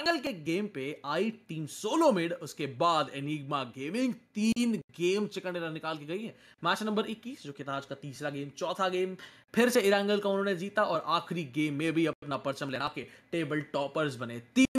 जंगल के गेम पे आई team solo made उसके बाद एनिग्मा गेमिंग तीन गेम चिकन डिनर निकाल के गई है मैच नंबर 21 जो कि था आज का तीसरा गेम चौथा गेम फिर से इरांगल का उन्होंने जीता और आखिरी गेम में भी अपना परचम लहरा के टेबल टॉपर्स बने तीन